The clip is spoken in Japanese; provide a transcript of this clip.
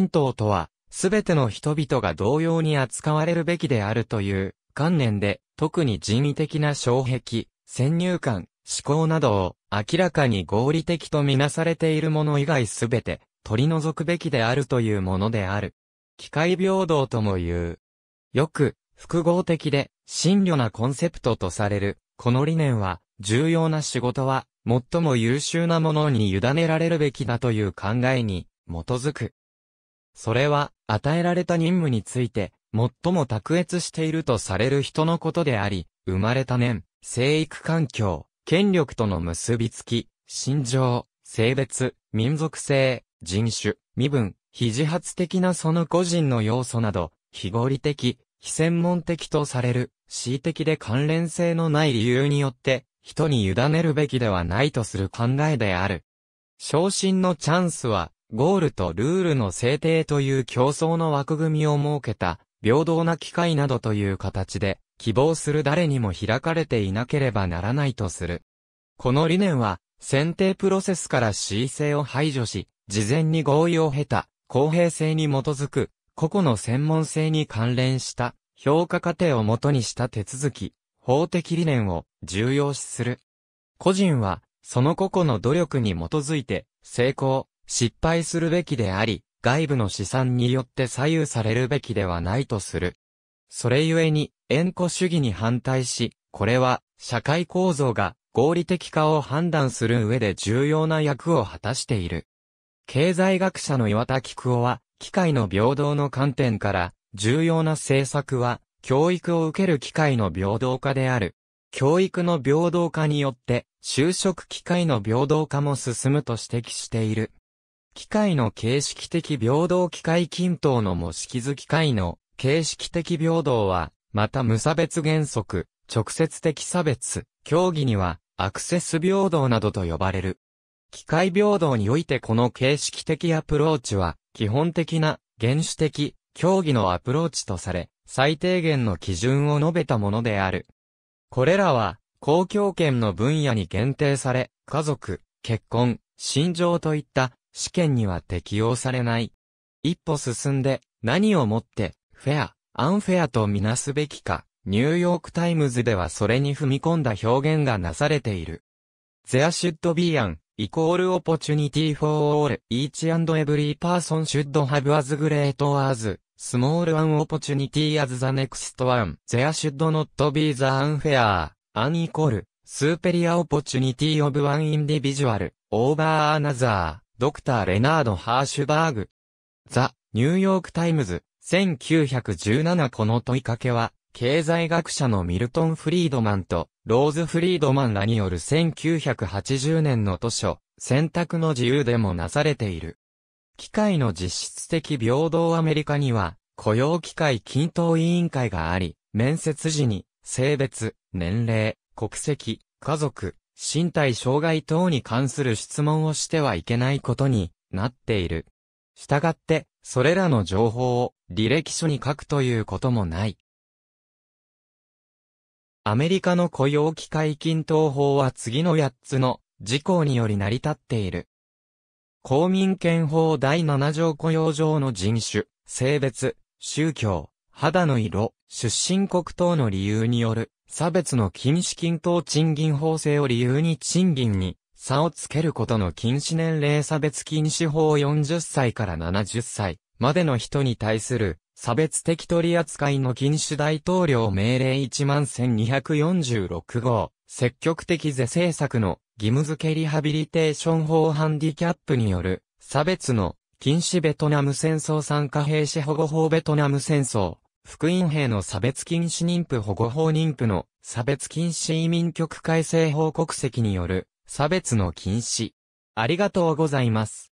ントとは、すべての人々が同様に扱われるべきであるという観念で、特に人為的な障壁、先入観、思考などを明らかに合理的とみなされているもの以外すべて取り除くべきであるというものである。機械平等とも言う。よく、複合的で、信慮なコンセプトとされる、この理念は、重要な仕事は、最も優秀なものに委ねられるべきだという考えに、基づく。それは、与えられた任務について、最も卓越しているとされる人のことであり、生まれた年、生育環境、権力との結びつき、心情、性別、民族性、人種、身分、非自発的なその個人の要素など、非合理的、非専門的とされる、恣意的で関連性のない理由によって、人に委ねるべきではないとする考えである。昇進のチャンスは、ゴールとルールの制定という競争の枠組みを設けた、平等な機会などという形で、希望する誰にも開かれていなければならないとする。この理念は、選定プロセスから恣意性を排除し、事前に合意を経た、公平性に基づく、個々の専門性に関連した評価過程をもとにした手続き、法的理念を重要視する。個人はその個々の努力に基づいて成功、失敗するべきであり、外部の試算によって左右されるべきではないとする。それゆえに、円弧主義に反対し、これは、社会構造が合理的化を判断する上で重要な役を果たしている。経済学者の岩田菊夫は、機械の平等の観点から、重要な政策は、教育を受ける機会の平等化である。教育の平等化によって、就職機会の平等化も進むと指摘している。機械の形式的平等機械均等の模式図機械の形式的平等は、また無差別原則、直接的差別、競技には、アクセス平等などと呼ばれる。機械平等においてこの形式的アプローチは、基本的な、原始的、競技のアプローチとされ、最低限の基準を述べたものである。これらは、公共権の分野に限定され、家族、結婚、心情といった試験には適用されない。一歩進んで、何をもって、フェア、アンフェアとみなすべきか、ニューヨークタイムズではそれに踏み込んだ表現がなされている。There should be an equal opportunity for all each and every person should have as great as small an opportunity as the next one. There should not be the unfair, unequal, superior opportunity of one individual over another. ドクター・レナード・ハーシュバーグ。ザ・ニューヨーク・タイムズ、1917この問いかけは、経済学者のミルトン・フリードマンと、ローズ・フリードマンらによる1980年の図書、選択の自由でもなされている。機械の実質的平等アメリカには、雇用機会均等委員会があり、面接時に、性別、年齢、国籍、家族、身体障害等に関する質問をしてはいけないことになっている。したがって、それらの情報を履歴書に書くということもない。アメリカの雇用機会均等法は次の8つの事項により成り立っている。公民権法第7条雇用上の人種、性別、宗教、肌の色、出身国等の理由による差別の禁止均等賃金法制を理由に賃金に差をつけることの禁止年齢差別禁止法40歳から70歳までの人に対する差別的取扱いの禁止大統領命令11246号積極的是政策の義務付けリハビリテーション法ハンディキャップによる差別の禁止ベトナム戦争参加兵士保護法ベトナム戦争福音兵の差別禁止妊婦保護法妊婦の差別禁止移民局改正報告席による差別の禁止。ありがとうございます。